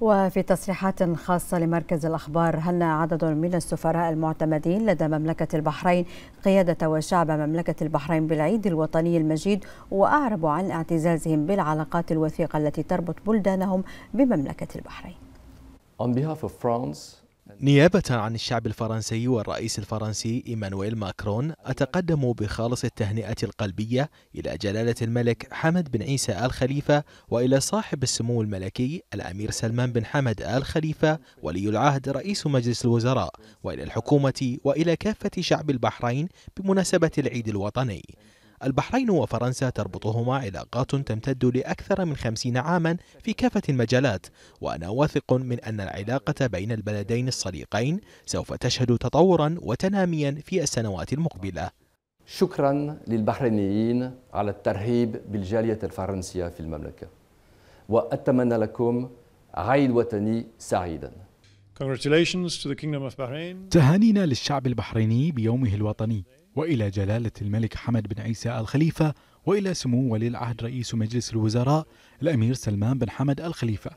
وفي تصريحات خاصة لمركز الأخبار هن عدد من السفراء المعتمدين لدى مملكة البحرين قيادة وشعب مملكة البحرين بالعيد الوطني المجيد وأعربوا عن اعتزازهم بالعلاقات الوثيقة التي تربط بلدانهم بمملكة البحرين. On behalf of France, نيابة عن الشعب الفرنسي والرئيس الفرنسي إيمانويل ماكرون أتقدم بخالص التهنئة القلبية إلى جلالة الملك حمد بن عيسى آل خليفة وإلى صاحب السمو الملكي الأمير سلمان بن حمد آل خليفة ولي العهد رئيس مجلس الوزراء وإلى الحكومة وإلى كافة شعب البحرين بمناسبة العيد الوطني البحرين وفرنسا تربطهما علاقات تمتد لأكثر من خمسين عاما في كافة المجالات وأنا واثق من أن العلاقة بين البلدين الصديقين سوف تشهد تطورا وتناميا في السنوات المقبلة شكرا للبحرينيين على الترحيب بالجالية الفرنسية في المملكة وأتمنى لكم عيد وطني سعيدا تهانينا للشعب البحريني بيومه الوطني وإلى جلالة الملك حمد بن عيسى الخليفة وإلى سمو ولي العهد رئيس مجلس الوزراء الأمير سلمان بن حمد الخليفة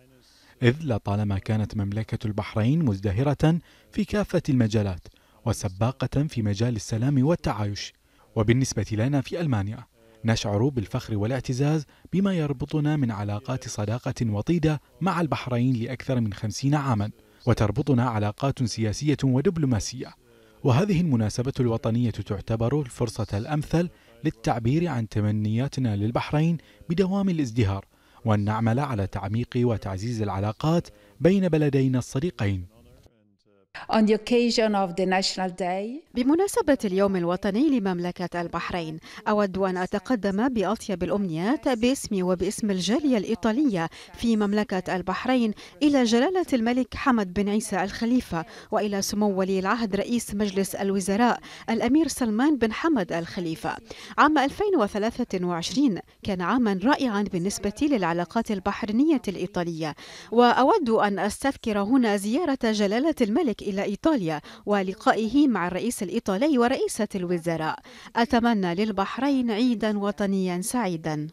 إذ لطالما كانت مملكة البحرين مزدهرة في كافة المجالات وسباقة في مجال السلام والتعايش وبالنسبة لنا في ألمانيا نشعر بالفخر والاعتزاز بما يربطنا من علاقات صداقة وطيدة مع البحرين لأكثر من خمسين عاما وتربطنا علاقات سياسية ودبلوماسية وهذه المناسبة الوطنية تعتبر الفرصة الأمثل للتعبير عن تمنياتنا للبحرين بدوام الازدهار وأن نعمل على تعميق وتعزيز العلاقات بين بلدينا الصديقين بمناسبة اليوم الوطني لمملكة البحرين أود أن أتقدم بأطيب الأمنيات باسمي وباسم الجالية الإيطالية في مملكة البحرين إلى جلالة الملك حمد بن عيسى الخليفة وإلى سمو ولي العهد رئيس مجلس الوزراء الأمير سلمان بن حمد الخليفة عام 2023 كان عاما رائعا بالنسبة للعلاقات البحرينية الإيطالية وأود أن أستذكر هنا زيارة جلالة الملك إلى إيطاليا ولقائه مع الرئيس الإيطالي ورئيسة الوزراء أتمنى للبحرين عيدا وطنيا سعيدا